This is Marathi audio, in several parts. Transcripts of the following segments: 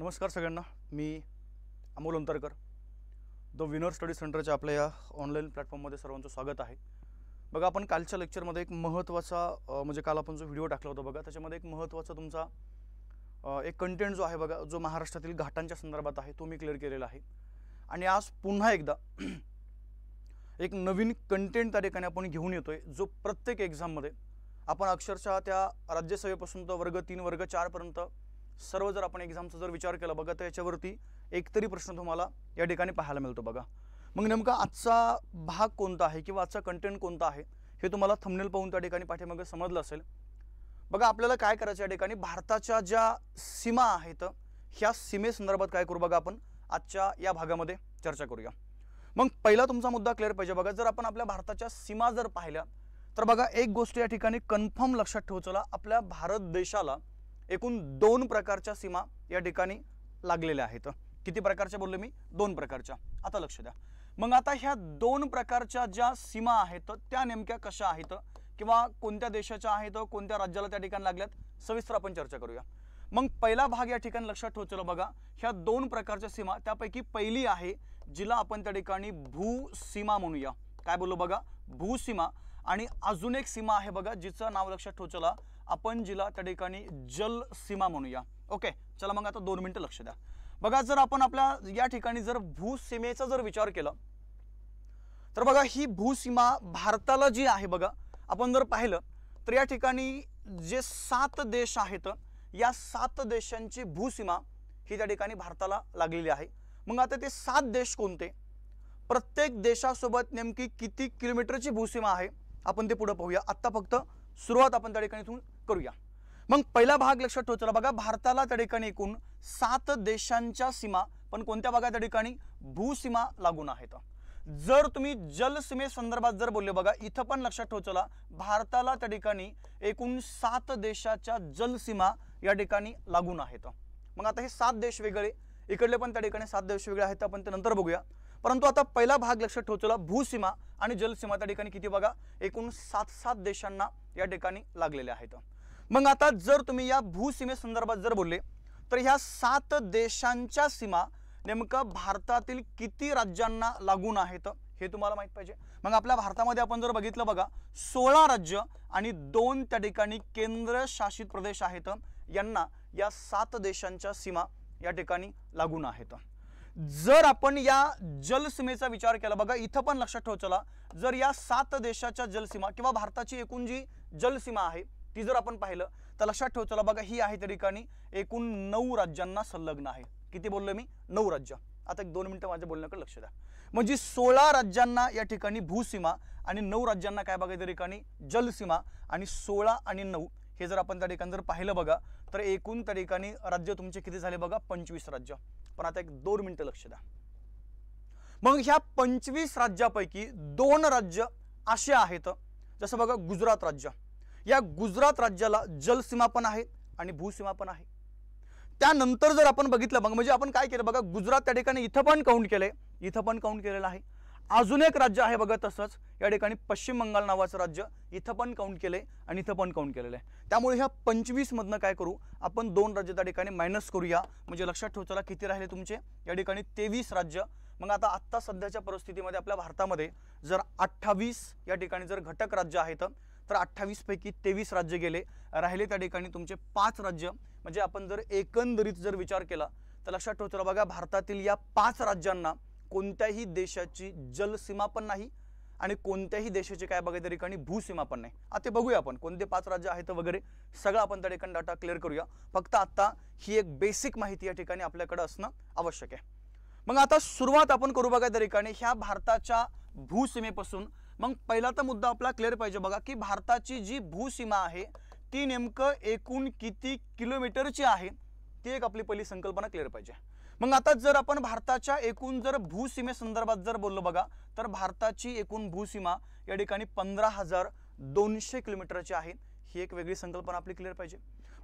नमस्कार सगळ्यांना मी Amol Antarkar the winner study सेंटरच्या आपल्या या ऑनलाईन प्लॅटफॉर्ममध्ये सर्वांचं स्वागत आहे बघा आपण कालच्या लेक्चरमध्ये एक महत्त्वाचा म्हणजे काल आपण जो व्हिडिओ टाकला होता बघा त्याच्यामध्ये एक महत्त्वाचा तुमचा एक कंटेंट जो आहे बघा जो महाराष्ट्रातील घाटांच्या संदर्भात आहे तो मी क्लिअर केलेला आहे आणि आज पुन्हा एकदा एक नवीन कंटेंट त्या ठिकाणी आपण घेऊन येतो आहे जो प्रत्येक एक्झाममध्ये आपण अक्षरशः त्या राज्यसभेपासून तर वर्ग तीन वर्ग चारपर्यंत सर्व जर आपण एक्झामचा जर विचार केला बघा तर याच्यावरती एकतरी प्रश्न तुम्हाला या ठिकाणी पाहायला मिळतो बघा मग नेमका आजचा भाग कोणता आहे किंवा आजचा कंटेंट कोणता आहे हे तुम्हाला थमनेल पाहून त्या ठिकाणी पाठीमागे समजलं असेल बघा आपल्याला काय करायचं या ठिकाणी भारताच्या ज्या सीमा आहेत ह्या सीमेसंदर्भात काय करू बघा आपण आजच्या या भागामध्ये चर्चा करूया मग पहिला तुमचा मुद्दा क्लिअर पाहिजे बघा जर आपण आपल्या भारताच्या सीमा जर पाहिल्या तर बघा एक गोष्ट या ठिकाणी कन्फर्म लक्षात ठेवचला आपल्या भारत देशाला एकूण दोन प्रकारच्या सीमा या ठिकाणी लागलेल्या आहेत किती प्रकारच्या बोललो मी दोन प्रकारच्या आता लक्ष द्या मग आता ह्या दोन प्रकारच्या ज्या सीमा आहेत त्या नेमक्या कशा आहेत किंवा कोणत्या देशाच्या आहेत कोणत्या राज्याला त्या ठिकाणी लागल्यात सविस्तर आपण चर्चा करूया मग पहिला भाग या ठिकाणी लक्षात ठेवचलो बघा ह्या दोन प्रकारच्या सीमा त्यापैकी पहिली आहे जिला आपण त्या ठिकाणी भूसीमा म्हणूया काय बोललो बघा भूसीमा आणि अजून एक सीमा आहे बघा जिचं नाव लक्षात ठेवचला आपण जिला त्या ठिकाणी जल सीमा म्हणूया ओके चला मग आता दोन मिनटं लक्ष द्या बघा जर आपण आपल्या या ठिकाणी जर भूसीमेचा जर विचार केला तर बघा ही भूसीमा भारताला जी आहे बघा आपण जर पाहिलं तर या ठिकाणी जे सात देश आहेत या सात देशांची भूसीमा ही त्या ठिकाणी भारताला लागलेली आहे मग आता ते सात देश कोणते प्रत्येक देशासोबत नेमकी किती किलोमीटरची भूसीमा आहे आपण ते पुढं पाहूया आत्ता फक्त सुरुवात आपण त्या ठिकाणी करूया मग पहिला भाग लक्षात ठेवतो बघा भारताला त्या ठिकाणी एकूण सात देशांच्या सीमा पण कोणत्या भागात त्या ठिकाणी भूसीमा लागून आहेत जर तुम्ही संदर्भात जर बोलले बघा इथं पण लक्षात ठेवचला भारताला त्या ठिकाणी एकूण सात देशाच्या जलसीमा या ठिकाणी लागून आहेत मग आता हे सात देश वेगळे इकडले पण त्या ठिकाणी सात देश वेगळे आहेत आपण ते नंतर बघूया परंतु आता पहिला भाग लक्षात ठेवचला भूसीमा आणि जलसीमा त्या ठिकाणी किती बघा एकूण सात सात देशांना या ठिकाणी लागलेल्या आहेत मग आता जर तुम्ही या भूसीमेसंदर्भात जर बोलले तर ह्या सात देशांच्या सीमा नेमकं भारतातील किती राज्यांना लागून आहेत हे तुम्हाला माहीत पाहिजे मग आपल्या भारतामध्ये आपण जर बघितलं बघा सोळा राज्य आणि दोन त्या ठिकाणी केंद्रशासित प्रदेश आहेत यांना या सात देशांच्या सीमा या ठिकाणी लागून आहेत जर आपण या जलसीमेचा विचार केला बघा इथं पण लक्षात ठेवला जर या सात देशाच्या जलसीमा किंवा भारताची एकूण जी जलसीमा आहे ती जर आपण पाहिलं तर लक्षात ठेव चला बघा ही आहे त्या ठिकाणी एकूण नऊ राज्यांना संलग्न आहे किती बोललो मी नऊ राज्य आता एक दोन मिनिटं माझ्या बोलण्याकडे लक्ष द्या म्हणजे सोळा राज्यांना या ठिकाणी भूसीमा आणि नऊ राज्यांना काय बघा त्या ठिकाणी जलसीमा आणि सोळा आणि नऊ हे जर आपण त्या ठिकाणी जर पाहिलं बघा तर एकूण त्या ठिकाणी राज्य तुमचे किती झाले बघा पंचवीस राज्य पण आता एक दोन मिनिटं लक्ष द्या मग ह्या पंचवीस राज्यापैकी दोन राज्य असे आहेत जसं बघा गुजरात राज्य या गुजरात राज्याला जलसीमा पण आहे आणि भूसीमा पण आहे त्यानंतर जर आपण बघितलं मग म्हणजे आपण काय केलं बघा गुजरात त्या ठिकाणी इथं पण काउंट केलं इथं पण काउंट केलेलं आहे अजून एक राज्य आहे बघा तसंच या ठिकाणी पश्चिम बंगाल नावाचं राज्य इथं पण काउंट केलं आणि इथं पण काउंट केलेलं आहे त्यामुळे ह्या पंचवीसमधनं काय करू आपण दोन राज्य त्या ठिकाणी मायनस करूया म्हणजे लक्षात ठेवताला किती राहिले तुमचे या ठिकाणी तेवीस राज्य मग आता आत्ता सध्याच्या परिस्थितीमध्ये आपल्या भारतामध्ये जर अठ्ठावीस या ठिकाणी जर घटक राज्य आहेत तर अठ्ठावीसपैकी तेवीस राज्य गेले राहिले त्या ठिकाणी तुमचे पाच राज्य म्हणजे आपण जर एकंदरीत जर विचार केला तर लक्षात ठेवतो बघा भारतातील या पाच राज्यांना कोणत्याही देशाची जलसीमा पण नाही आणि कोणत्याही देशाची काय बघा त्या ठिकाणी भूसीमा पण नाही आता बघूया आपण कोणते पाच राज्य आहेत वगैरे सगळं आपण त्या ठिकाणी डाटा क्लिअर करूया फक्त आत्ता ही एक बेसिक माहिती या ठिकाणी आपल्याकडे असणं आवश्यक आहे मग आता सुरुवात आपण करू बघा त्या ठिकाणी ह्या भारताच्या भूसीमेपासून मग पहिला तर मुद्दा आपला क्लिअर पाहिजे बघा की भारताची जी भूसीमा आहे ती नेमकं एकूण किती किलोमीटरची आहे ती एक आपली पहिली संकल्पना क्लिअर पाहिजे मग आता जर आपण भारताच्या एकूण जर भूसीमे संदर्भात जर बोललो बघा तर भारताची एकूण भूसीमा या ठिकाणी पंधरा हजार दोनशे किलोमीटरची आहे ही एक वेगळी संकल्पना आपली क्लिअर पाहिजे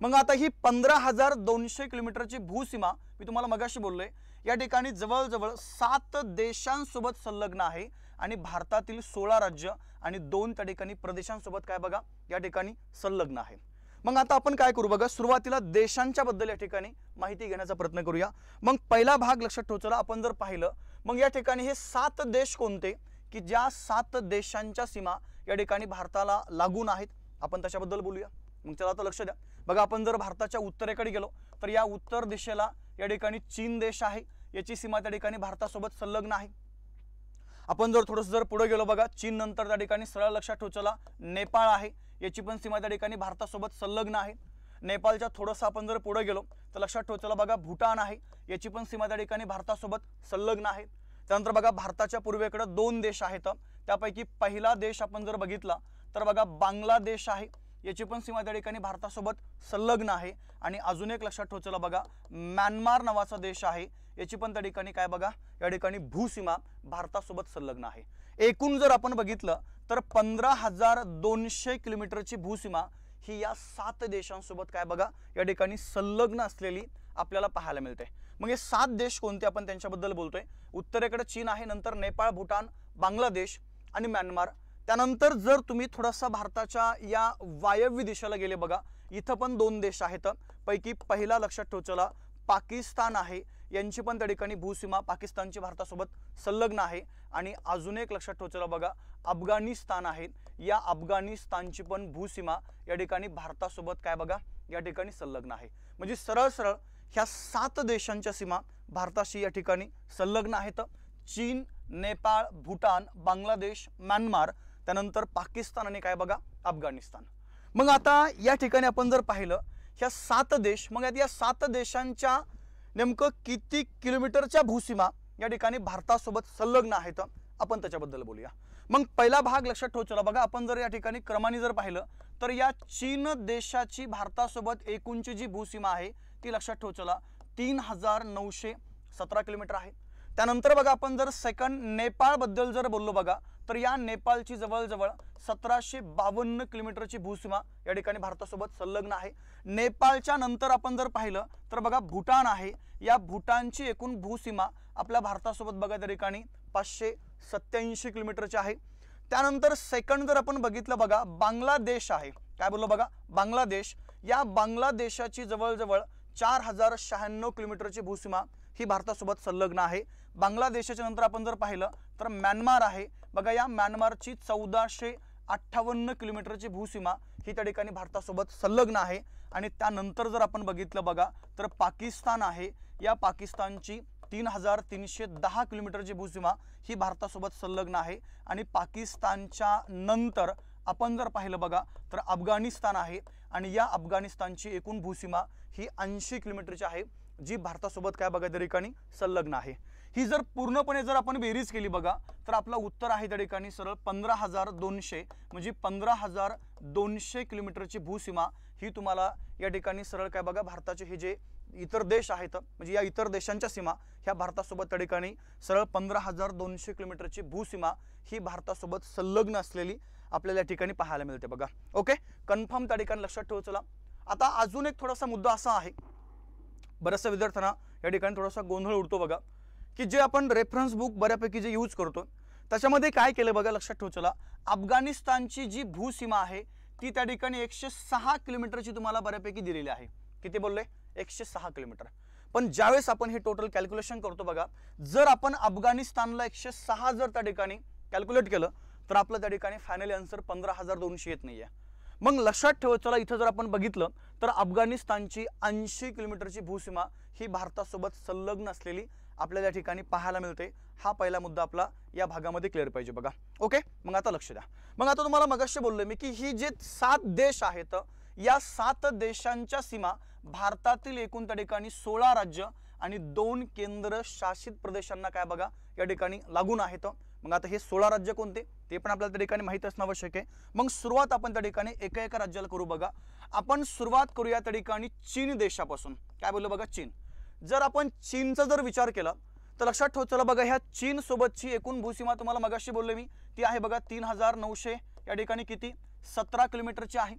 मग आता ही पंधरा हजार दोनशे किलोमीटरची भूसीमा मी तुम्हाला मगाशी बोललोय या ठिकाणी जवळजवळ सात देशांसोबत संलग्न आहे आणि भारतातील सोळा राज्य आणि दोन त्या ठिकाणी प्रदेशांसोबत काय बघा या ठिकाणी संलग्न आहे मग आता आपण काय करू बघा सुरुवातीला देशांच्या बद्दल या ठिकाणी माहिती घेण्याचा प्रयत्न करूया मग पहिला भाग लक्षात ठेवचला आपण जर पाहिलं मग या ठिकाणी हे सात देश कोणते की ज्या सात देशांच्या सीमा या ठिकाणी भारताला लागून आहेत आपण त्याच्याबद्दल बोलूया मग चला आता लक्ष द्या बघा आपण जर भारताच्या उत्तरेकडे गेलो तर या उत्तर दिशेला या ठिकाणी चीन देश आहे याची सीमा त्या ठिकाणी भारतासोबत संलग्न आहे आपण जर थोडंसं जर पुढे गेलो बघा चीन नंतर त्या ठिकाणी सरळ लक्षात ठेवचला नेपाळ आहे याची पण सीमा त्या ठिकाणी भारतासोबत संलग्न आहे नेपाळच्या थोडंसं आपण जर पुढे गेलो तर लक्षात ठेवचला बघा भूटान आहे याची पण सीमा त्या ठिकाणी भारतासोबत संलग्न आहे त्यानंतर बघा भारताच्या पूर्वेकडं दोन देश आहेत त्यापैकी पहिला देश आपण जर बघितला तर बघा बांगलादेश आहे याची पण सीमा त्या ठिकाणी भारतासोबत संलग्न आहे आणि अजून एक लक्षात ठेवचला बघा म्यानमार नावाचा देश आहे याची पण त्या ठिकाणी काय बघा या ठिकाणी भूसीमा भारतासोबत संलग्न आहे एकूण जर आपण बघितलं तर पंधरा हजार दोनशे किलोमीटरची भूसीमा ही या सात देशांसोबत काय बघा या ठिकाणी संलग्न असलेली आपल्याला पाहायला मिळते मग हे सात देश कोणते आपण त्यांच्याबद्दल बोलतोय उत्तरेकडे चीन आहे नंतर नेपाळ भूटान बांगलादेश आणि म्यानमार त्यानंतर जर तुम्ही थोडासा भारताच्या या वायव्य दिशेला गेले बघा इथं पण दोन देश आहेत पैकी पहिला लक्षात ठेवचला पाकिस्तान आहे यांची पण त्या ठिकाणी भूसीमा पाकिस्तानची भारतासोबत संलग्न आहे आणि अजून एक लक्षात ठेवचं बघा अफगाणिस्तान आहे या अफगाणिस्तानची पण भूसीमा या ठिकाणी भारतासोबत काय बघा या ठिकाणी संलग्न आहे म्हणजे सरळ सरळ ह्या सात देशांच्या सीमा भारताशी या ठिकाणी संलग्न आहेत चीन नेपाळ भूटान बांगलादेश म्यानमार त्यानंतर पाकिस्तान आणि काय बघा अफगाणिस्तान मग आता या ठिकाणी आपण जर पाहिलं ह्या सात देश मग या सात देशांच्या नेमकं किती किलोमीटरच्या भूसीमा या ठिकाणी भारतासोबत संलग्न आहेत आपण त्याच्याबद्दल बोलूया मग पहिला भाग लक्षात ठेवचला बघा आपण जर या ठिकाणी क्रमाने जर पाहिलं तर या चीन देशाची भारतासोबत एकूणची जी भूसीमा आहे ती लक्षात ठेवचला तीन हजार नऊशे सतरा किलोमीटर आहे त्यानंतर बघा आपण जर सेकंड नेपाळबद्दल जर बोललो बघा तर या नेपाळची जवळजवळ सतराशे बावन्न किलोमीटरची भूसीमा या ठिकाणी भारतासोबत संलग्न आहे नेपाळच्या नंतर आपण जर पाहिलं तर बघा भूटान आहे या भूटानची एकूण भूसीमा आपल्या भारतासोबत बघा त्या ठिकाणी पाचशे सत्याऐंशी किलोमीटरची आहे त्यानंतर सेकंड जर आपण बघितलं बघा बांगलादेश आहे काय बोललो बघा बांगलादेश या बांगलादेशाची जवळजवळ चार हजार शहाण्णव किलोमीटरची भूसीमा ही भारतासोबत संलग्न आहे बांगलादेशाच्या नंतर आपण जर पाहिलं तर म्यानमार आहे बघा या म्यानमारची चौदाशे अठ्ठावन्न किलोमीटरची भूसीमा ही त्या ठिकाणी भारतासोबत संलग्न आहे आणि त्यानंतर जर आपण बघितलं बघा तर पाकिस्तान आहे या पाकिस्तानची तीन हजार तीनशे दहा किलोमीटरची भूसीमा ही भारतासोबत संलग्न आहे आणि पाकिस्तानच्या नंतर आपण जर पाहिलं बघा तर अफगाणिस्तान आहे आणि या अफगाणिस्तानची एकूण भूसीमा ही ऐंशी किलोमीटरची आहे जी भारतासोबत काय बघा त्या ठिकाणी संलग्न आहे ही जर पूर्णपणे जर आपण बेरीज केली बघा तर आपला उत्तर आहे त्या ठिकाणी सरळ पंधरा हजार दोनशे म्हणजे पंधरा हजार दोनशे किलोमीटरची भूसीमा ही तुम्हाला या ठिकाणी सरळ काय बघा भारताचे हे जे इतर देश आहेत म्हणजे या इतर देशांच्या सीमा ह्या भारतासोबत त्या ठिकाणी सरळ पंधरा हजार दोनशे किलोमीटरची भूसीमा ही भारतासोबत संलग्न असलेली आपल्याला या ठिकाणी पाहायला मिळते बघा ओके कन्फर्म त्या ठिकाणी लक्षात ठेवू चला आता अजून एक थोडासा मुद्दा असा आहे बऱ्याचशा विद्यार्थ्यांना या ठिकाणी थोडासा गोंधळ उडतो बघा की जे आपण रेफरन्स बुक बऱ्यापैकी जे यूज करतो त्याच्यामध्ये काय केलं बघा लक्षात ठेव चला अफगाणिस्तानची जी भूसीमा आहे ती त्या ठिकाणी एकशे सहा किलोमीटरची तुम्हाला बऱ्यापैकी दिलेली आहे किती बोलले एकशे सहा किलोमीटर पण ज्यावेळेस आपण हे टोटल कॅल्क्युलेशन करतो बघा जर आपण अफगाणिस्तानला एकशे सहा जर त्या ठिकाणी कॅल्क्युलेट केलं तर आपलं त्या ठिकाणी फायनल आन्सर पंधरा हजार दोनशे येत नाही आहे मग लक्षात ठेव चला इथं जर आपण बघितलं तर अफगाणिस्तानची ऐंशी किलोमीटरची भूसीमा ही भारतासोबत संलग्न असलेली आपल्याला या ठिकाणी पाहायला मिळते हा पहिला मुद्दा आपला या भागामध्ये क्लिअर पाहिजे बघा ओके मग आता लक्ष द्या मग आता तुम्हाला मगाशी बोललो मी की ही जे सात देश आहेत या सात देशांच्या सीमा भारतातील एकूण त्या ठिकाणी सोळा राज्य आणि दोन केंद्र शासित प्रदेशांना काय बघा या ठिकाणी लागून आहेत मग आता हे सोळा राज्य कोणते ते पण आपल्याला त्या ठिकाणी माहीत असणं आवश्यक आहे मग सुरुवात आपण त्या ठिकाणी एका एका राज्याला करू बघा आपण सुरुवात करूया त्या ठिकाणी चीन देशापासून काय बोललो बघा चीन जर आपण चीनचा जर विचार केला तर लक्षात ठेव चला बघा ह्या चीनसोबतची एकूण भूसीमा तुम्हाला मगाशी बोलले मी ती आहे बघा तीन हजार नऊशे या ठिकाणी किती सतरा किलोमीटरची आहे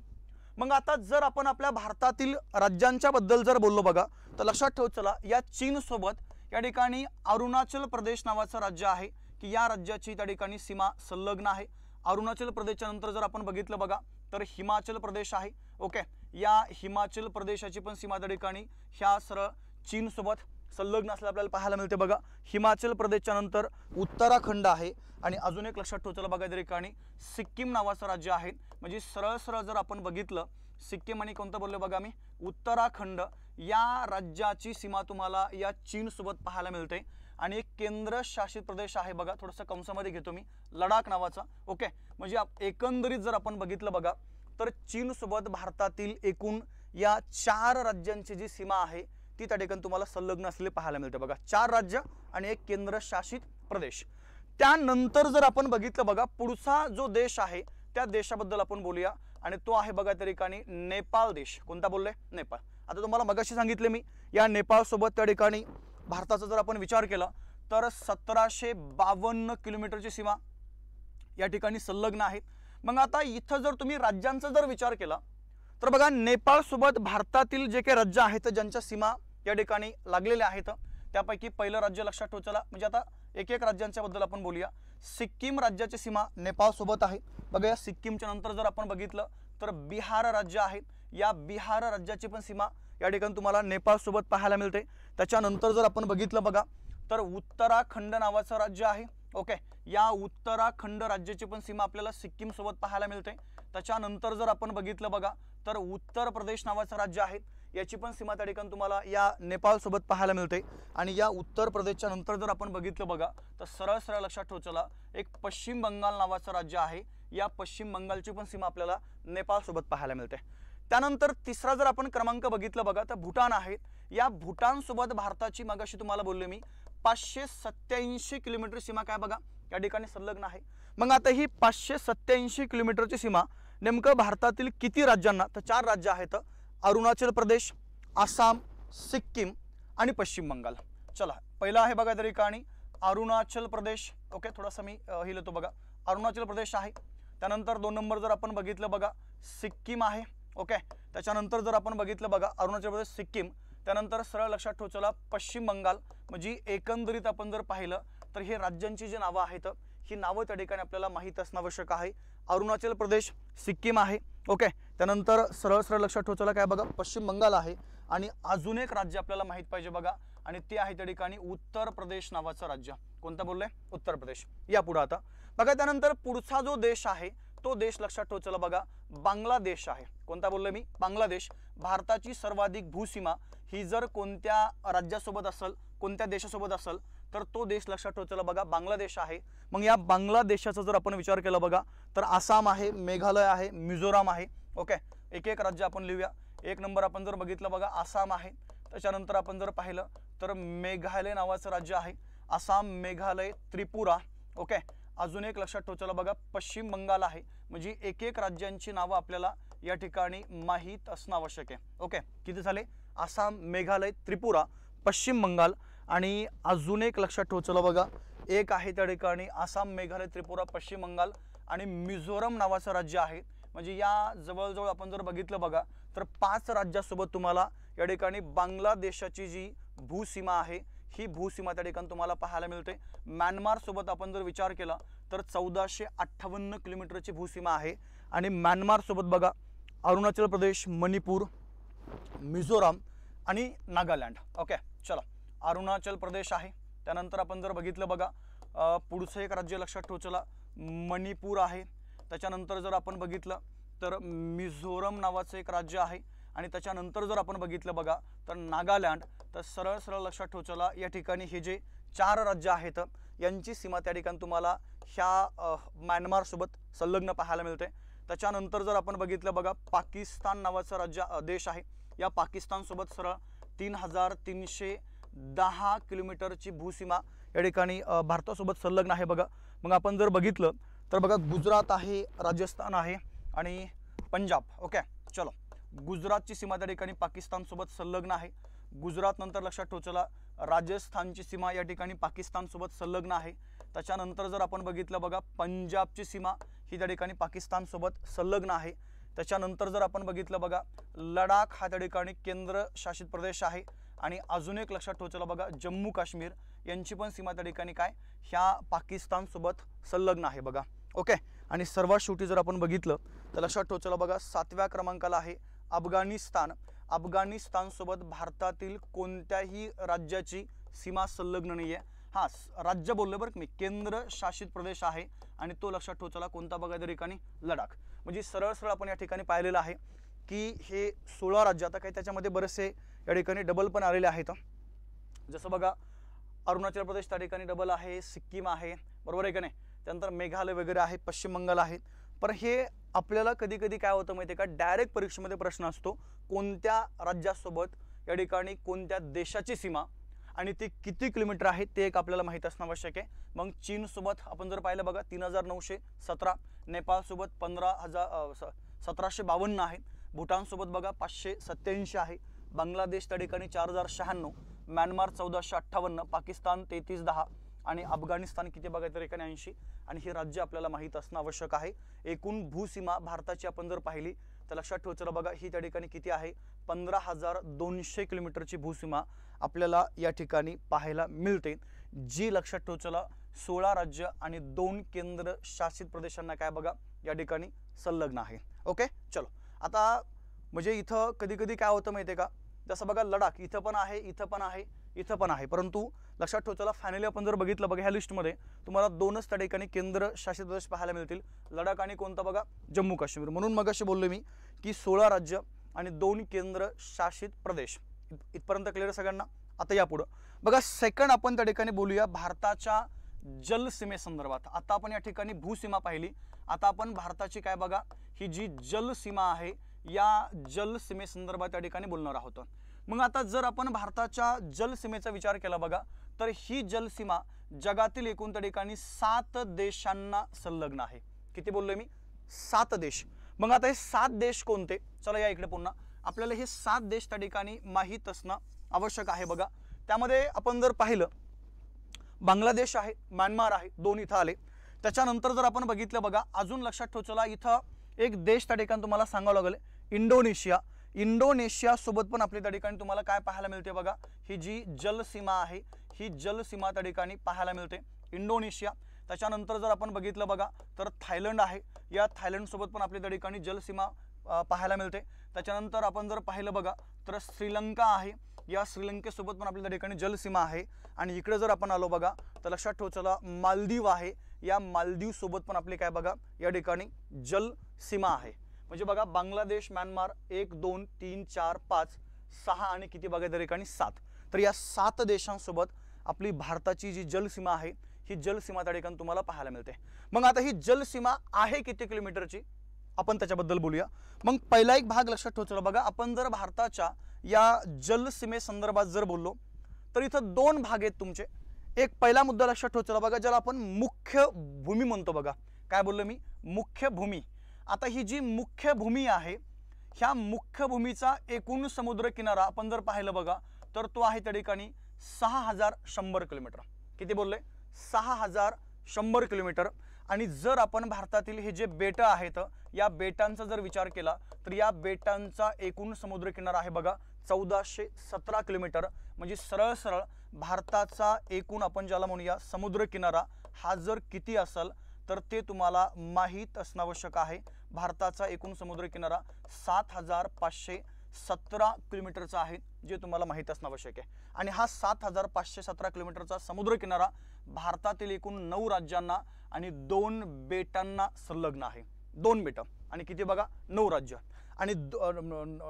मग आता जर आपण आपल्या भारतातील राज्यांच्या बद्दल जर बोललो बघा तर लक्षात ठेव चला या चीनसोबत या ठिकाणी अरुणाचल प्रदेश नावाचं राज्य आहे की या राज्याची त्या ठिकाणी सीमा संलग्न आहे अरुणाचल प्रदेशच्या नंतर जर आपण बघितलं बघा तर हिमाचल प्रदेश आहे ओके या हिमाचल प्रदेशाची पण सीमा त्या ठिकाणी ह्या सरळ चीनसोबत संलग्न असलं आपल्याला पाहायला मिळते बघा हिमाचल प्रदेशच्या नंतर उत्तराखंड आहे आणि अजून एक लक्षात ठेवलं बघा त्या ठिकाणी सिक्कीम नावाचं राज्य आहे म्हणजे सरळ सरळ जर आपण बघितलं सिक्कीम आणि कोणतं बोललो बघा मी उत्तराखंड या राज्याची सीमा तुम्हाला या चीनसोबत पाहायला मिळते आणि एक केंद्रशासित प्रदेश आहे बघा थोडंसं कंसामध्ये घेतो मी लडाख नावाचा ओके म्हणजे एकंदरीत जर आपण बघितलं बघा तर चीनसोबत भारतातील एकूण या चार राज्यांची जी सीमा आहे ती त्या ठिकाणी तुम्हाला संलग्न असलेले पाहायला मिळते बघा चार राज्य आणि एक केंद्रशासित प्रदेश त्यानंतर जर आपण बघितलं बघा पुढचा जो देश आहे त्या देशाबद्दल आपण बोलूया आणि तो आहे बघा त्या ठिकाणी नेपाळ देश कोणता बोलले नेपाळ आता तुम्हाला मगाशी सांगितले मी या नेपाळसोबत त्या ठिकाणी भारताचा जर आपण विचार केला तर सतराशे बावन्न किलोमीटरची सीमा या ठिकाणी संलग्न आहे मग आता इथं जर तुम्ही राज्यांचा जर विचार केला तर बघा नेपाळसोबत भारतातील जे काही राज्य आहेत ज्यांच्या सीमा या ठिकाणी लागलेले आहेत त्यापैकी पहिलं राज्य लक्षात ठेवचला म्हणजे आता एक एक राज्यांच्याबद्दल आपण बोलूया सिक्कीम राज्याची सीमा नेपाळसोबत आहे बघूया सिक्कीमच्या नंतर जर आपण बघितलं तर बिहार राज्य आहे या बिहार राज्याची पण सीमा या ठिकाणी तुम्हाला नेपाळसोबत पाहायला मिळते त्याच्यानंतर जर आपण बघितलं बघा तर उत्तराखंड नावाचं राज्य आहे ओके या उत्तराखंड राज्याची पण सीमा आपल्याला सिक्कीमसोबत पाहायला मिळते त्याच्यानंतर जर आपण बघितलं बघा तर उत्तर प्रदेश नावाचं राज्य आहे याची पण सीमा त्या ठिकाणी तुम्हाला या नेपाळसोबत पाहायला मिळते आणि या उत्तर प्रदेशच्या नंतर जर आपण बघितलं बघा तर सरळ सरळ लक्षात ठेवचला एक पश्चिम बंगाल नावाचं राज्य आहे या पश्चिम बंगालची पण सीमा आपल्याला नेपाळसोबत पाहायला मिळते त्यानंतर तिसरा जर आपण क्रमांक बघितलं बघा तर भूटान आहे या भूटानसोबत भारताची मागाशी तुम्हाला बोलले मी पाचशे सत्याऐंशी किलोमीटर सीमा काय बघा या ठिकाणी संलग्न आहे मग आता ही पाचशे सत्याऐंशी किलोमीटरची सीमा नेमकं भारतातील किती राज्यांना तर चार राज्य आहेत अरुणाचल प्रदेश आसाम सिक्कीम आणि पश्चिम बंगाल चला पहिला आहे बघा तरी काणी अरुणाचल प्रदेश ओके थोडासा मी हिलतो बघा अरुणाचल प्रदेश आहे त्यानंतर दोन नंबर जर आपण बघितलं बघा सिक्कीम आहे ओके त्याच्यानंतर जर आपण बघितलं बघा अरुणाचल प्रदेश सिक्कीम त्यानंतर सरळ लक्षात ठेवचला पश्चिम बंगाल म्हणजे एकंदरीत आपण जर पाहिलं तर हे राज्यांची जी नावं आहेत ही नावं त्या ठिकाणी आपल्याला माहीत असणं आवश्यक आहे अरुणाचल प्रदेश सिक्कीम आहे ओके त्यानंतर सरळ सरळ लक्षात ठेवलं काय बघा पश्चिम बंगाल आहे आणि अजून एक राज्य आपल्याला माहीत पाहिजे बघा आणि ते आहे त्या ठिकाणी उत्तर प्रदेश नावाचं राज्य कोणतं बोललंय उत्तर प्रदेश या पुढं आता बघा त्यानंतर पुढचा जो देश आहे तो देश लक्षात ठेवचला बघा बांगलादेश आहे कोणता बोललोय मी बांगलादेश भारताची सर्वाधिक भूसीमा ही जर कोणत्या राज्यासोबत असल कोणत्या देशासोबत असल तर तो देश लक्षात ठेवचला बघा बांगलादेश आहे मग या बांगलादेशाचा जर आपण विचार केला बघा तर आसाम आहे मेघालय आहे मिझोराम आहे ओके एक एक राज्य आपण लिहूया एक नंबर आपण जर बघितलं बघा आसाम आहे त्याच्यानंतर आपण जर पाहिलं तर मेघालय नावाचं राज्य आहे आसाम मेघालय त्रिपुरा ओके अजून एक लक्षात ठेवचला बघा पश्चिम बंगाल आहे म्हणजे एक एक राज्यांची नावं आपल्याला या ठिकाणी माहीत असणं आवश्यक आहे ओके किती झाले आसाम मेघालय त्रिपुरा पश्चिम बंगाल आणि अजून एक लक्षात ठेवचलं बघा एक आहे त्या ठिकाणी आसाम मेघालय त्रिपुरा पश्चिम बंगाल आणि मिझोरम नावाचं राज्य आहे म्हणजे या जवळजवळ आपण जर बघितलं बघा तर पाच राज्यासोबत तुम्हाला या ठिकाणी बांगलादेशाची जी भूसीमा आहे ही भूसीमा त्या ठिकाणी तुम्हाला पाहायला मिळते म्यानमारसोबत आपण जर विचार केला तर चौदाशे अठ्ठावन्न किलोमीटरची भूसीमा आहे आणि म्यानमारसोबत बघा अरुणाचल प्रदेश मणिपूर मिझोराम आणि नागालँड ओके चला अरुणाचल प्रदेश आहे त्यानंतर आपण जर बघितलं बघा पुढचं एक राज्य लक्षात चला मणिपूर आहे त्याच्यानंतर जर आपण बघितलं तर मिझोरम नावाचं एक राज्य आहे आणि त्याच्यानंतर जर आपण बघितलं बघा तर नागालँड तर सरळ सरळ लक्षात चला या ठिकाणी हे जे चार राज्य आहेत यांची सीमा त्या ठिकाणी तुम्हाला ह्या म्यानमारसोबत संलग्न पाहायला मिळते त्याच्यानंतर जर आपण बघितलं बघा पाकिस्तान नावाचा राज्य देश आहे या पाकिस्तानसोबत सरळ तीन हजार तीनशे दहा किलोमीटरची भूसीमा या ठिकाणी भारतासोबत संलग्न आहे बघा मग आपण जर बघितलं तर बघा गुजरात आहे राजस्थान आहे आणि पंजाब ओके चलो गुजरातची सीमा त्या ठिकाणी पाकिस्तानसोबत संलग्न आहे गुजरात नंतर लक्षात ठोचला राजस्थानची सीमा या ठिकाणी पाकिस्तानसोबत संलग्न आहे त्याच्यानंतर जर आपण बघितलं बघा पंजाबची सीमा ही त्या ठिकाणी पाकिस्तानसोबत संलग्न आहे त्याच्यानंतर जर आपण बघितलं बघा लडाख हा त्या ठिकाणी शासित प्रदेश आहे आणि अजून एक लक्षात ठेवचला बघा जम्मू काश्मीर यांची पण सीमा त्या ठिकाणी काय ह्या पाकिस्तानसोबत संलग्न आहे बघा ओके आणि सर्वात शेवटी जर आपण बघितलं तर लक्षात ठेवचला बघा सातव्या क्रमांकाला आहे अफगाणिस्तान अफगाणिस्तानसोबत भारतातील कोणत्याही राज्याची सीमा संलग्न नाही आहे हां राज्य बोललं बरं मी केंद्रशासित प्रदेश आहे आणि तो लक्षात ठेवचाला कोणता बघा त्या ठिकाणी लडाख म्हणजे सरळ सरळ आपण या ठिकाणी पाहिलेलं आहे की हे सोळा राज्य आता काही त्याच्यामध्ये बरेचसे या ठिकाणी डबल पण आलेले आहेत जसं बघा अरुणाचल प्रदेश त्या ठिकाणी डबल आहे सिक्कीम आहे बरोबर आहे का नाही त्यानंतर मेघालय वगैरे आहे पश्चिम बंगाल आहे पण हे आपल्याला कधी कधी काय होतं माहिती आहे का डायरेक्ट परीक्षेमध्ये प्रश्न असतो कोणत्या राज्यासोबत या ठिकाणी कोणत्या देशाची सीमा आणि ती किती किलोमीटर आहे ते एक आपल्याला माहीत असणं आवश्यक आहे मग चीनसोबत आपण जर पाहिलं बघा तीन हजार नऊशे सतरा नेपाळसोबत पंधरा हजार सतराशे बावन्न आहे भूटानसोबत बघा पाचशे सत्त्याऐंशी आहे बांगलादेश त्या ठिकाणी चार हजार शहाण्णव म्यानमार चौदाशे अठ्ठावन्न पाकिस्तान तेहतीस दहा आणि अफगाणिस्तान किती बघा त्या ठिकाणी ऐंशी आणि ही राज्य आपल्याला माहीत असणं आवश्यक आहे एकूण भूसीमा भारताची आपण जर पाहिली तर लक्षात ठेवचं बघा ही त्या ठिकाणी किती आहे पंधरा हजार दोनशे किलोमीटरची भूसीमा आपल्याला या ठिकाणी पाहायला मिळते जी लक्षात ठेवचला सोळा राज्य आणि दोन केंद्र शासित प्रदेशांना काय बघा या ठिकाणी संलग्न आहे ओके चलो आता म्हणजे इथं कधी कधी काय होतं माहिती आहे का जसं बघा लडाख इथं पण आहे इथं पण आहे इथं पण आहे परंतु लक्षात ठेवतो फायनली आपण जर बघितलं बघा ह्या लिस्टमध्ये तुम्हाला दोनच त्या ठिकाणी केंद्र शासित प्रदेश पाहायला मिळतील लडाख आणि कोणता बघा जम्मू काश्मीर म्हणून मग असे बोललो मी की सोळा राज्य आणि दोन केंद्र शासित प्रदेश इथपर्यंत क्लिअर सगळ्यांना आता यापुढं बघा सेकंड आपण त्या ठिकाणी बोलूया भारताच्या जलसीमेसंदर्भात आता आपण या ठिकाणी भूसीमा पाहिली आता आपण भारताची काय बघा ही जी जलसीमा आहे या जलसीमेसंदर्भात त्या ठिकाणी बोलणार आहोत मग आता जर आपण भारताच्या जलसीमेचा विचार केला बघा तर ही जलसीमा जगातील एकूण त्या ठिकाणी सात देशांना संलग्न आहे किती बोललोय मी सात देश मग आता हे सात देश कोणते चला या इकडे पुन्हा आपल्याला हे सात देश त्या ठिकाणी माहीत असणं आवश्यक आहे बघा त्यामध्ये आपण जर पाहिलं बांगलादेश आहे म्यानमार आहे दोन इथं आले त्याच्यानंतर जर आपण बघितलं बघा अजून लक्षात ठेवचला इथं एक देश त्या ठिकाणी तुम्हाला सांगावं लागेल इंडोनेशिया इंडोनेशियासोबत पण आपली त्या ठिकाणी तुम्हाला काय पाहायला मिळते बघा ही जी जलसीमा आहे ही जलसीमा त्या ठिकाणी पाहायला मिळते इंडोनेशिया त्याच्यानंतर जर आपण बघितलं बघा तर थायलंड आहे या थायलंडसोबत पण आपल्या त्या ठिकाणी जलसीमा पाहायला मिळते त्याच्यानंतर आपण जर पाहिलं बघा तर श्रीलंका आहे या श्रीलंकेसोबत पण आपल्या त्या ठिकाणी जलसीमा आहे आणि इकडे जर आपण आलो बघा तर लक्षात चला मालदीव आहे या मालदीवसोबत पण आपली काय बघा या ठिकाणी जलसीमा आहे म्हणजे बघा बांगलादेश म्यानमार एक दोन तीन चार पाच सहा आणि किती बघा त्या ठिकाणी सात तर या सात देशांसोबत आपली भारताची जी जलसीमा आहे ही जलसीमा त्या ठिकाणी तुम्हाला पाहायला मिळते मग आता ही जलसीमा आहे किती किलोमीटरची आपण त्याच्याबद्दल बोलूया मग पहिला एक भाग लक्षात ठेवतो बघा आपण जर भारताच्या या जलसीमेसंदर्भात जर बोललो तर इथं दोन भाग आहेत तुमचे एक पहिला मुद्दा लक्षात ठेवतो बघा ज्याला आपण मुख्य भूमी म्हणतो बघा काय बोललो मी मुख्य भूमी आता ही जी मुख्य भूमी आहे ह्या मुख्य भूमीचा एकूण समुद्रकिनारा आपण जर पाहिलं बघा तर तो आहे त्या ठिकाणी सहा हजार शंभर किलोमीटर किती बोलले सहा हजार शंभर किलोमीटर आणि जर आपण भारतातील हे जे बेटं आहेत या बेटांचा जर विचार केला तर या बेटांचा एकूण समुद्रकिनारा आहे बघा चौदाशे सतरा किलोमीटर म्हणजे सरळ सरळ भारताचा एकूण आपण ज्याला म्हणूया समुद्रकिनारा हा जर किती असेल तर ते तुम्हाला माहीत असणं आवश्यक आहे भारताचा एकूण समुद्रकिनारा सात हजार पाचशे सतरा किलोमीटरचा आहे जे तुम्हाला माहीत असणं आवश्यक आहे आणि हा सात हजार पाचशे सतरा किलोमीटरचा समुद्रकिनारा भारतातील एकूण नऊ राज्यांना आणि दोन बेटांना संलग्न आहे दोन बेटं आणि किती बघा नऊ राज्य आणि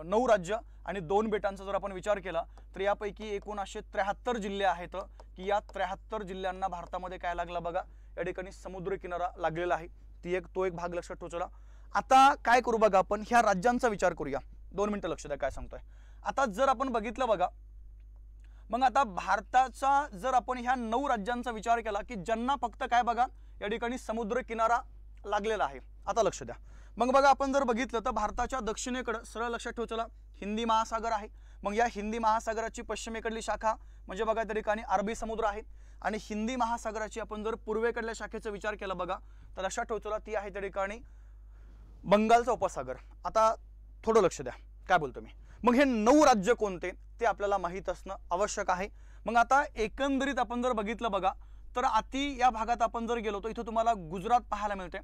नऊ राज्य आणि दोन बेटांचा जर आपण विचार केला तर यापैकी एकोणाशे त्र्याहत्तर जिल्हे आहेत की या त्र्याहत्तर जिल्ह्यांना भारतामध्ये काय लागला बघा या ठिकाणी समुद्रकिनारा लागलेला आहे ती एक तो एक भाग लक्षात ठोचला आता काय करू बघा आपण ह्या राज्यांचा विचार करूया दोन मिनटं लक्ष द्या काय सांगतोय आता जर आपण बघितलं बघा मग आता भारताचा जर आपण ह्या नऊ राज्यांचा विचार केला की ज्यांना फक्त काय बघा या ठिकाणी समुद्र किनारा लागलेला आहे आता लक्ष द्या मग बघा आपण जर बघितलं तर भारताच्या दक्षिणेकडं सरळ लक्षात ठेवचला हिंदी महासागर आहे मग या हिंदी महासागराची पश्चिमेकडली शाखा म्हणजे बघा त्या ठिकाणी अरबी समुद्र आहे आणि हिंदी महासागराची आपण जर पूर्वेकडल्या शाखेचा विचार केला बघा तर लक्षात ठेवचला ती आहे त्या ठिकाणी बंगालचा उपसागर आता थोडं लक्ष द्या काय बोलतो मी मग हे नऊ राज्य कोणते ते आपल्याला माहीत असणं आवश्यक आहे मग आता एकंदरीत आपण जर बघितलं बघा तर अति या भागात आपण जर गेलो तर इथं तुम्हाला गुजरात पाहायला मिळते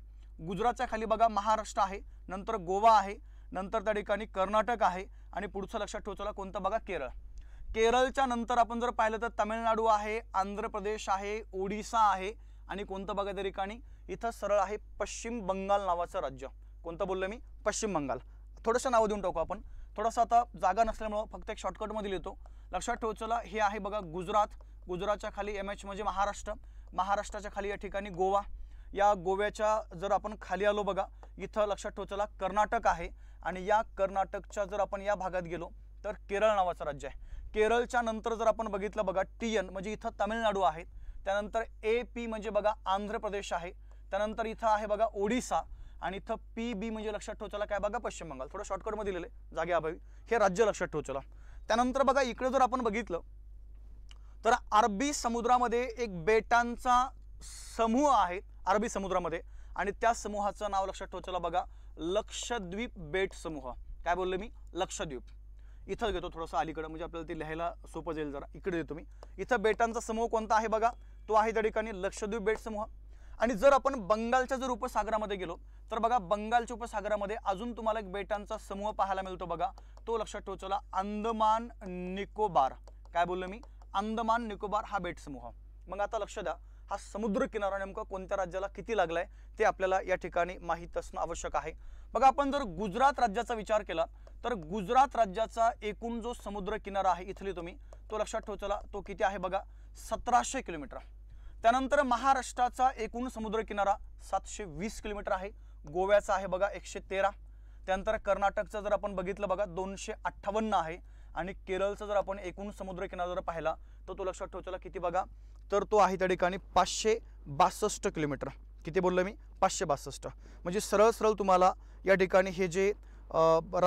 गुजरातच्या खाली बघा महाराष्ट्र आहे नंतर गोवा आहे नंतर त्या ठिकाणी कर्नाटक आहे आणि पुढचं लक्षात ठेवचला कोणतं बघा केरळ केरळच्या नंतर आपण जर पाहिलं तर तामिळनाडू आहे आंध्र प्रदेश आहे ओडिसा आहे आणि कोणतं बघा त्या ठिकाणी इथं सरळ आहे पश्चिम बंगाल नावाचं राज्य कोणतं बोललं मी पश्चिम बंगाल थोडंसं नावं देऊन टाकू आपण थोडंसं आता जागा नसल्यामुळं फक्त एक शॉर्टकटमध्ये येतो लक्षात चला हे आहे बघा गुजरात गुजरातच्या खाली एम एच म्हणजे महाराष्ट्र महाराष्ट्राच्या खाली या ठिकाणी गोवा या गोव्याच्या जर आपण खाली आलो बघा इथं लक्षात ठेवचला कर्नाटक आहे आणि या कर्नाटकच्या जर आपण या भागात गेलो तर केरळ नावाचं राज्य आहे केरळच्या नंतर जर आपण बघितलं बघा टी एन म्हणजे इथं तामिळनाडू आहे त्यानंतर ए पी म्हणजे बघा आंध्र प्रदेश आहे त्यानंतर इथं आहे बघा ओडिसा आणि इथं पी बी म्हणजे लक्षात ठेवचला काय बघा पश्चिम बंगाल थोडं शॉर्टकटमध्ये मध्ये दिलेले जागे अभावी हे राज्य लक्षात ठेवचला त्यानंतर बघा इकडे जर आपण बघितलं तर अरबी समुद्रामध्ये एक बेटांचा समूह आहे अरबी समुद्रामध्ये आणि त्या समूहाचं नाव लक्षात ठेवचला बघा लक्षद्वीप बेट समूह काय बोलले मी लक्षद्वीप इथं घेतो थोडंसं अलीकडं म्हणजे आपल्याला ते लिहायला सोपं जाईल जरा इकडे देतो मी इथं बेटांचा समूह कोणता आहे बघा तो आहे त्या ठिकाणी लक्षद्वीप बेट समूह आणि जर आपण बंगालच्या जर उपसागरामध्ये गेलो तर बघा बंगालच्या उपसागरामध्ये अजून तुम्हाला एक बेटांचा समूह पाहायला मिळतो बघा तो लक्षात ठेवचला अंदमान निकोबार काय बोललो मी अंदमान निकोबार हा बेट समूह मग आता लक्ष द्या हा समुद्र किनारा नेमका कोणत्या राज्याला किती लागलाय ते आपल्याला या ठिकाणी माहीत असणं आवश्यक आहे बघा आपण जर गुजरात राज्याचा विचार केला तर गुजरात राज्याचा एकूण जो समुद्र किनारा आहे इथली तुम्ही तो लक्षात ठेवचला तो किती आहे बघा सतराशे किलोमीटर त्यानंतर महाराष्ट्राचा एकूण समुद्रकिनारा सातशे वीस किलोमीटर आहे गोव्याचा आहे बघा एकशे तेरा त्यानंतर कर्नाटकचं जर आपण बघितलं बघा दोनशे अठ्ठावन्न आहे आणि केरळचा जर आपण एकूण समुद्रकिनारा जर पाहिला तर तो लक्षात ठेवचाला किती बघा तर तो आहे त्या ठिकाणी पाचशे बासष्ट किलोमीटर किती बोललो मी पाचशे बासष्ट म्हणजे सरळ सरळ तुम्हाला या ठिकाणी हे जे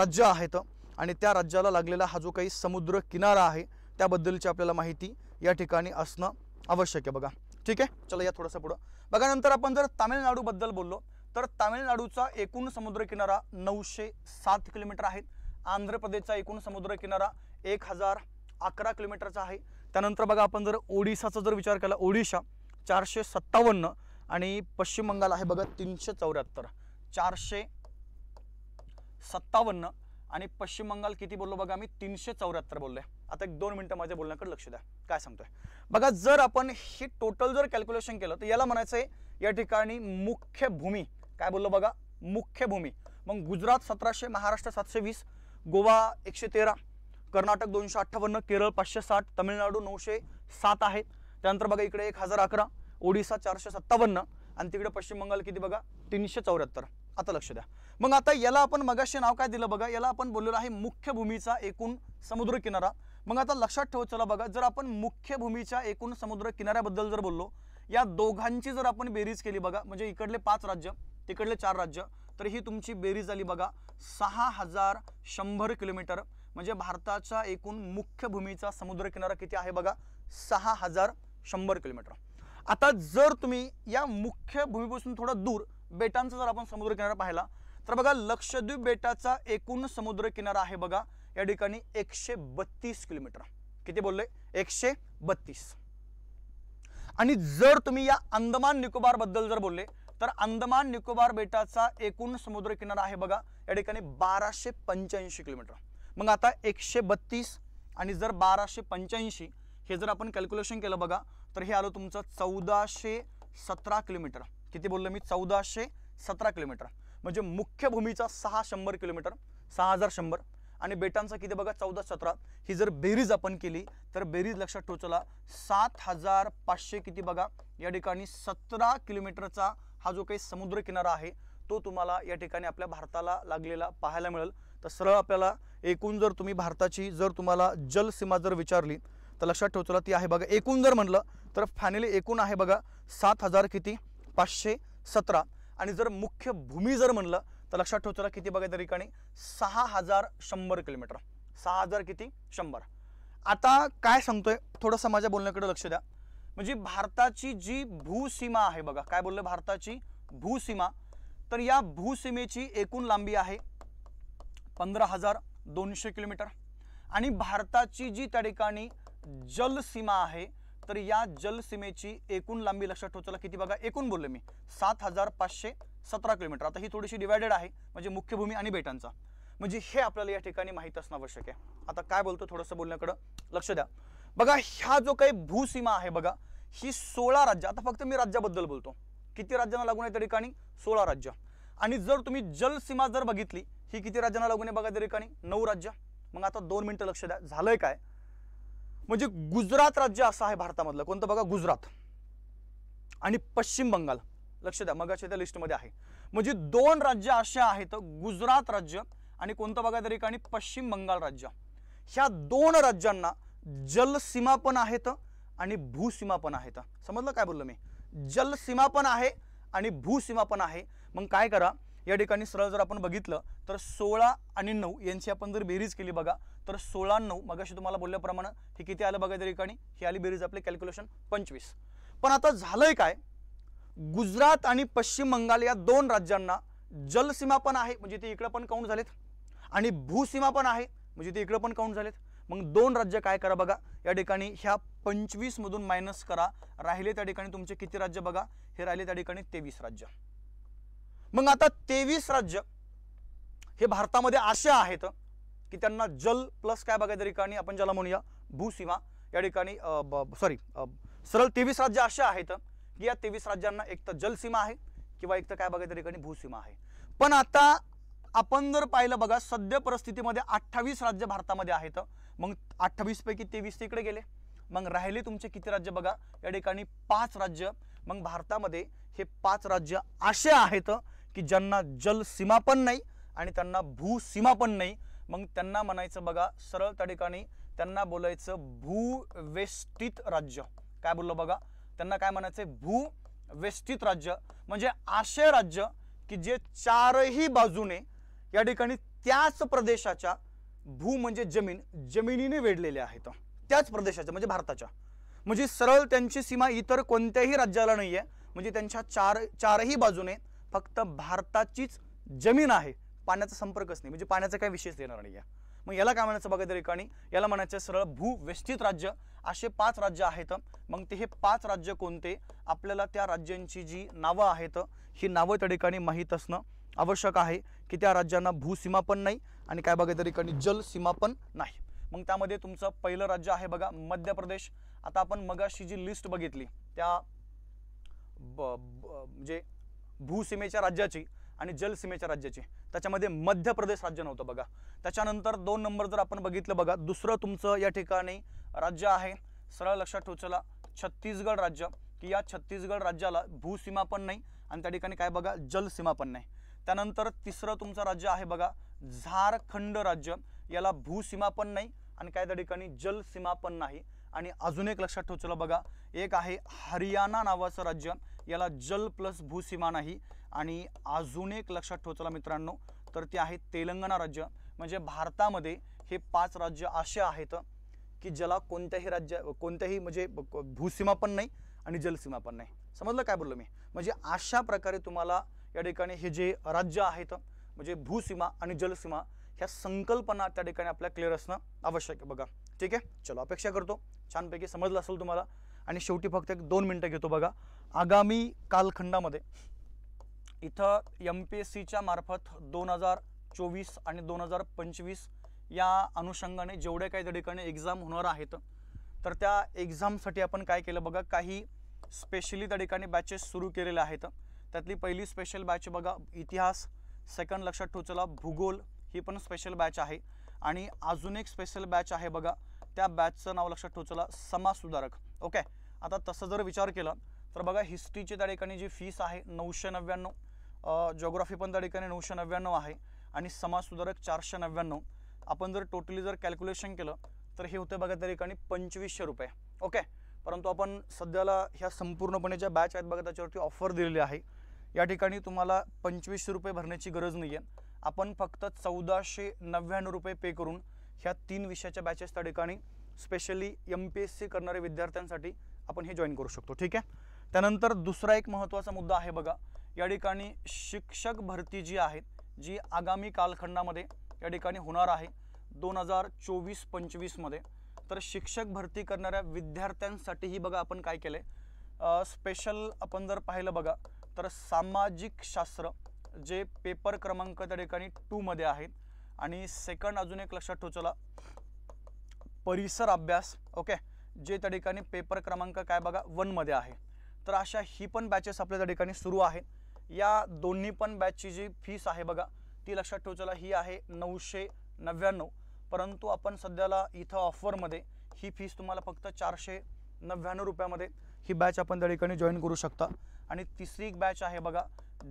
राज्य आहेत आणि त्या राज्याला लागलेला हा जो काही समुद्र किनारा आहे त्याबद्दलची आपल्याला माहिती या ठिकाणी असणं आवश्यक आहे बघा ठीक आहे चला या थोडंसं पुढं बघा नंतर आपण जर तामिळनाडूबद्दल बोललो तर तामिळनाडूचा एकूण समुद्रकिनारा नऊशे सात किलोमीटर आहे आंध्र प्रदेशचा एकूण समुद्रकिनारा एक हजार अकरा किलोमीटरचा आहे त्यानंतर बघा आपण जर ओडिशाचा जर विचार केला ओडिशा चारशे सत्तावन्न आणि पश्चिम बंगाल आहे बघा तीनशे चौऱ्याहत्तर चारशे सत्तावन्न आणि पश्चिम बंगाल किती बोललो बघा मी तीनशे चौऱ्याहत्तर बोलले आता एक दोन मिनटं माझ्या बोलण्याकडे लक्ष द्या काय सांगतोय बघा जर आपण हे टोटल जर कॅल्क्युलेशन केलं तर याला म्हणायचं आहे या ठिकाणी मुख्य भूमी काय बोललो बघा मुख्य भूमी मग गुजरात सतराशे महाराष्ट्र सातशे वीस गोवा एकशे तेरा कर्नाटक दोनशे अठ्ठावन्न केरळ पाचशे साठ तमिळनाडू नऊशे सात आहे त्यानंतर बघा इकडे एक हजार अकरा ओडिसा चारशे सत्तावन्न आणि तिकडे पश्चिम बंगाल किती बघा तीनशे चौऱ्याहत्तर आता लक्ष द्या मग आता याला आपण मगाशी नाव काय दिलं बघा याला आपण बोललेलो आहे मुख्य भूमीचा एकूण समुद्र किनारा मग आता लक्षात ठेवत चला बघा जर आपण मुख्य भूमीच्या एकूण समुद्र किनाऱ्याबद्दल जर बोललो या दोघांची जर आपण बेरीज केली बघा म्हणजे इकडले पाच राज्य तिकडले चार राज्य तर ही तुमची बेरीज आली बघा सहा हजार शंभर किलोमीटर म्हणजे भारताच्या एकूण मुख्य भूमीचा समुद्र किनारा किती आहे बघा सहा हजार शंभर किलोमीटर आता जर तुम्ही या मुख्य भूमीपासून थोडं दूर बेटांचा जर आपण समुद्रकिनारा पाहिला तर बघा लक्षद्वीप बेटाचा एकूण समुद्र किनारा आहे बघा या ठिकाणी एकशे बत्तीस किलोमीटर किती बोलले एकशे बत्तीस आणि जर तुम्ही या अंदमान निकोबार बद्दल जर बोलले तर अंदमान निकोबार बेटाचा एकूण किनारा आहे बघा या ठिकाणी बाराशे पंच्याऐंशी किलोमीटर मग आता एकशे बत्तीस आणि जर बाराशे पंच्याऐंशी हे जर आपण कॅल्क्युलेशन केलं बघा तर हे आलं तुमचं चौदाशे सतरा किलोमीटर किती बोललो मी चौदाशे सतरा किलोमीटर म्हणजे मुख्य भूमीचा सहा शंभर किलोमीटर सहा हजार शंभर आणि बेटांचा किती बघा चौदा सतरा ही जर बेरीज आपण केली तर बेरीज लक्षात ठेवला सात हजार पाचशे किती बघा या ठिकाणी सतरा किलोमीटरचा हा जो काही समुद्र किनारा आहे तो तुम्हाला या ठिकाणी आपल्या भारताला लागलेला पाहायला मिळेल तर सरळ आपल्याला एकूण जर तुम्ही भारताची जर तुम्हाला जलसीमा जर विचारली तर लक्षात ठेवचला ती आहे बघा एकूण जर म्हणलं तर फायनली एकूण आहे बघा सात हजार किती पाचशे सतरा आणि जर मुख्य भूमी जर म्हणलं तर लक्षात ठेवतो किती बघा त्या ठिकाणी सहा हजार शंभर किलोमीटर सहा हजार किती शंभर आता काय सांगतोय थोडंसं माझ्या बोलण्याकडे लक्ष द्या म्हणजे भारताची जी भूसीमा आहे बघा काय बोललं भारताची भूसीमा तर या भूसीमेची एकूण लांबी आहे पंधरा हजार दोनशे किलोमीटर आणि भारताची जी त्या ठिकाणी जलसीमा आहे तर या जलसीमेची एकूण लांबी लक्षात ठेवताला किती बघा एकूण बोलले मी सात हजार पाचशे सतरा किलोमीटर आता ही थोडीशी डिवायडेड आहे म्हणजे मुख्यभूमी आणि बेटांचा म्हणजे हे आपल्याला या ठिकाणी माहीत असणं आवश्यक आहे आता काय बोलतो थोडंसं बोलण्याकडं लक्ष द्या बघा ह्या जो काही भूसीमा आहे बघा ही सोळा राज्य आता फक्त मी राज्याबद्दल बोलतो किती राज्यांना लागून आहे त्या ठिकाणी सोळा राज्य आणि जर तुम्ही जलसीमा जर बघितली ही किती राज्यांना लागून आहे बघा त्या ठिकाणी नऊ राज्य मग आता दोन मिनटं लक्ष द्या झालंय काय म्हणजे गुजरात राज्य असं आहे भारतामधलं कोणतं बघा गुजरात आणि पश्चिम बंगाल लक्ष द्या मग त्या लिस्टमध्ये आहे म्हणजे दोन राज्य असे आहेत गुजरात राज्य आणि कोणतं बघा त्या ठिकाणी पश्चिम बंगाल राज्य ह्या दोन राज्यांना जलसीमा पण आहेत आणि भूसीमा पण आहेत समजलं काय बोललो मी जलसीमा पण आहे आणि भूसीमा पण आहे मग काय करा या ठिकाणी सरळ जर आपण बघितलं तर सोळा आणि नऊ यांची आपण जर बेरीज केली बघा तर सोळा नऊ मगाशी तुम्हाला बोलल्याप्रमाणे हे किती आलं बघा त्या ठिकाणी ही आली बेरीज आपले कॅल्क्युलेशन पंचवीस पण आता झालंय काय गुजरात आणि पश्चिम बंगाल या दोन राज्यांना जलसीमा पण आहे म्हणजे ते इकडं पण काउंट झालेत आणि भूसीमा पण आहे म्हणजे ते इकडं पण काउंट झालेत मग दोन राज्य काय करा बघा या ठिकाणी ह्या पंचवीसमधून मायनस करा राहिले त्या ठिकाणी तुमचे किती राज्य बघा हे राहिले त्या ठिकाणी तेवीस राज्य मग आता तेवीस राज्य हे भारतामध्ये असे आहेत की त्यांना जल प्लस काय बघायचं ठिकाणी आपण ज्याला म्हणूया भूसीमा या ठिकाणी सॉरी सरळ तेवीस राज्य असे आहेत की या तेवीस राज्यांना एक तर जलसीमा आहे किंवा एक तर काय बघायचं ठिकाणी भूसीमा आहे पण आता आपण जर पाहिलं बघा सद्य परिस्थितीमध्ये अठ्ठावीस राज्य भारतामध्ये आहेत मग पैकी तेवीस तिकडे गेले मग राहिले तुमचे किती राज्य बघा या ठिकाणी पाच राज्य मग भारतामध्ये हे पाच राज्य असे आहेत की ज्यांना जलसीमा पण नाही आणि त्यांना भूसीमा पण नाही मग त्यांना म्हणायचं बघा सरळ त्या ठिकाणी त्यांना बोलायचं भूवेष्टित राज्य काय बोललं बघा त्यांना काय म्हणायचं भूवेष्टित राज्य म्हणजे असे राज्य की जे चारही बाजूने या ठिकाणी त्याच प्रदेशाच्या भू म्हणजे जमीन जमिनीने वेढलेल्या आहेत त्याच प्रदेशाच्या म्हणजे भारताच्या म्हणजे सरळ त्यांची सीमा इतर कोणत्याही राज्याला नाही आहे म्हणजे त्यांच्या चार चारही बाजूने फक्त भारताचीच जमीन आहे पाण्याचा संपर्कच नाही म्हणजे पाण्याचा काही विशेष देणार नाही या मग याला काय म्हणायचं बघा ठिकाणी याला म्हणायचं सरळ भूव्यस्थित राज्य असे पाच राज्य आहेत मग ते हे पाच राज्य कोणते आपल्याला त्या राज्यांची जी नावं आहेत ही नावं त्या ठिकाणी माहीत असणं आवश्यक आहे की त्या राज्यांना भूसीमा पण नाही आणि काय बघा त्या ठिकाणी जलसीमा पण नाही मग त्यामध्ये तुमचं पहिलं राज्य आहे बघा मध्य प्रदेश आता आपण मगाशी जी लिस्ट बघितली त्या म्हणजे भूसीमेच्या राज्याची आणि जलसीमेच्या राज्याचे त्याच्यामध्ये मध्य प्रदेश राज्य नव्हतं बघा त्याच्यानंतर दोन नंबर जर आपण बघितलं बघा दुसरं तुमचं या ठिकाणी राज्य आहे सरळ लक्षात ठेवचला छत्तीसगड राज्य की या छत्तीसगड राज्याला भूसीमा पण नाही आणि त्या ठिकाणी काय बघा जलसीमा पण नाही त्यानंतर तिसरं तुमचं राज्य आहे बघा झारखंड राज्य याला भूसीमा पण नाही आणि काय त्या ठिकाणी जलसीमा पण नाही आणि अजून एक लक्षात ठेवचलं बघा एक आहे हरियाणा नावाचं राज्य याला जल प्लस भूसीमा नाही आणि अजून एक लक्षात ठेवचला मित्रांनो तर ते आहे तेलंगणा राज्य म्हणजे भारतामध्ये हे पाच राज्य असे आहेत की ज्याला कोणत्याही राज्य कोणत्याही म्हणजे भूसीमा पण नाही आणि जलसीमा पण नाही समजलं काय बोललो मी म्हणजे अशा प्रकारे तुम्हाला या ठिकाणी हे जे राज्य आहेत म्हणजे भूसीमा आणि जलसीमा ह्या संकल्पना त्या ठिकाणी आपल्या क्लिअर असणं आवश्यक आहे बघा ठीक आहे चलो अपेक्षा करतो छानपैकी समजलं असेल तुम्हाला आणि शेवटी फक्त एक दोन मिनटं घेतो बघा आगामी कालखंडामध्ये इथं एम पी एस सीच्या मार्फत दोन हजार चोवीस आणि दोन हजार पंचवीस या अनुषंगाने जेवढे काही त्या ठिकाणी एक्झाम होणार आहेत तर त्या एक्झामसाठी आपण काय केलं बघा काही स्पेशली त्या ठिकाणी बॅचेस सुरू केलेल्या आहेत त्यातली पहिली स्पेशल बॅच बघा इतिहास सेकंड लक्षात ठोचला भूगोल ही पण स्पेशल बॅच आहे आणि अजून एक स्पेशल बॅच आहे बघा त्या बॅचचं नाव लक्षात ठोचला समाजसुधारक ओके आता तसं जर विचार केला तर बघा हिस्ट्रीची त्या ठिकाणी जी फीस आहे नऊशे नव्याण्णव जॉग्राफी पण त्या ठिकाणी नऊशे नव्याण्णव आहे आणि समाजसुधारक चारशे नव्याण्णव आपण जर टोटली जर कॅल्क्युलेशन केलं तर हे होतं बघा त्या ठिकाणी पंचवीसशे रुपये ओके परंतु आपण सध्याला ह्या संपूर्णपणे ज्या बॅच आहेत बघा त्याच्यावरती ऑफर दिलेली आहे या ठिकाणी तुम्हाला पंचवीसशे रुपये भरण्याची गरज नाही आहे आपण फक्त चौदाशे नव्याण्णव रुपये पे करून ह्या तीन विषयाच्या बॅचेस त्या ठिकाणी specially M P S C करणाऱ्या विद्यार्थ्यांसाठी आपण हे जॉईन करू शकतो ठीक आहे त्यानंतर दुसरा एक महत्त्वाचा मुद्दा आहे बघा या ठिकाणी शिक्षक भरती जी आहे जी आगामी कालखंडामध्ये या ठिकाणी होणार आहे दोन हजार चोवीस पंचवीसमध्ये तर शिक्षक भरती करणाऱ्या विद्यार्थ्यांसाठीही बघा आपण काय केलं स्पेशल आपण जर पाहिलं बघा तर सामाजिक शास्त्र जे पेपर क्रमांक त्या ठिकाणी टूमध्ये आहेत आणि सेकंड अजून एक लक्षात ठोचला परिसर अभ्यास ओके जे त्या ठिकाणी पेपर क्रमांक काय बघा वनमध्ये आहे तर अशा ही पण बॅचेस आपल्या त्या ठिकाणी सुरू आहेत या दोन्ही पण बॅचची जी फीस आहे बघा ती लक्षात ठेवचाला ही आहे नऊशे नव्याण्णव परंतु आपण सध्याला इथं ऑफरमध्ये ही फीस तुम्हाला फक्त चारशे नव्याण्णव रुपयामध्ये ही बॅच आपण त्या ठिकाणी जॉईन करू शकता आणि तिसरी एक बॅच आहे बघा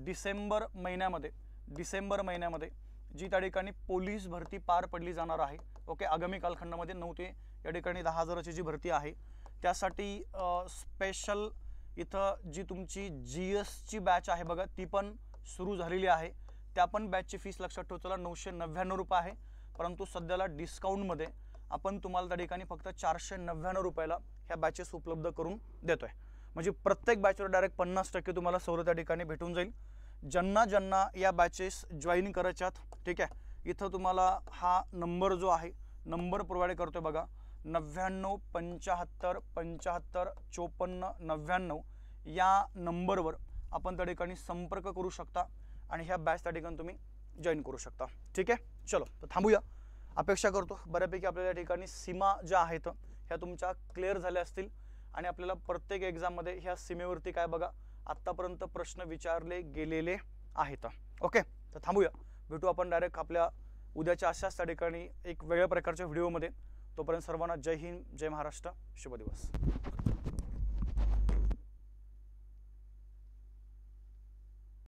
डिसेंबर महिन्यामध्ये डिसेंबर महिन्यामध्ये जी त्या ठिकाणी पोलीस भरती पार पडली जाणार आहे ओके आगामी कालखंडामध्ये नऊ ते या ठिकाणी दहा हजाराची जी भरती आहे त्यासाठी स्पेशल इथं जी तुमची जी एसची बॅच आहे बघा ती पण सुरू झालेली आहे त्या पण बॅचची फीस लक्षात ना नऊशे नव्याण्णव रुपये आहे परंतु सध्याला डिस्काउंटमध्ये आपण तुम्हाला त्या ठिकाणी फक्त चारशे नव्याण्णव रुपयाला ह्या बॅचेस उपलब्ध करून देतो आहे म्हणजे प्रत्येक बॅचवर डायरेक्ट पन्नास टक्के तुम्हाला सवलत त्या ठिकाणी भेटून जाईल ज्यांना ज्यांना या बॅचेस जॉईन करायच्यात ठीक आहे इथं तुम्हाला हा नंबर जो आहे नंबर प्रोव्हाइड करतो आहे बघा नव्याण्णव पंचाहत्तर पंचाहत्तर चोपन्न नव्याण्णव या नंबरवर आपण त्या ठिकाणी संपर्क करू शकता आणि ह्या बॅच त्या ठिकाणी तुम्ही जॉईन करू शकता ठीक आहे चलो तर थांबूया अपेक्षा करतो बऱ्यापैकी आपल्या या ठिकाणी सीमा ज्या आहेत ह्या तुमच्या क्लिअर झाल्या असतील आणि आपल्याला प्रत्येक एक्झाममध्ये ह्या सीमेवरती काय बघा आत्तापर्यंत प्रश्न विचारले गेलेले आहेत ओके तर थांबूया भेटू आपण डायरेक्ट आपल्या उद्याच्या अशाच त्या ठिकाणी एक वेगळ्या प्रकारच्या व्हिडिओमध्ये तोपर्यंत सर्वांना जय हिंद जय महाराष्ट्र शुभ दिवस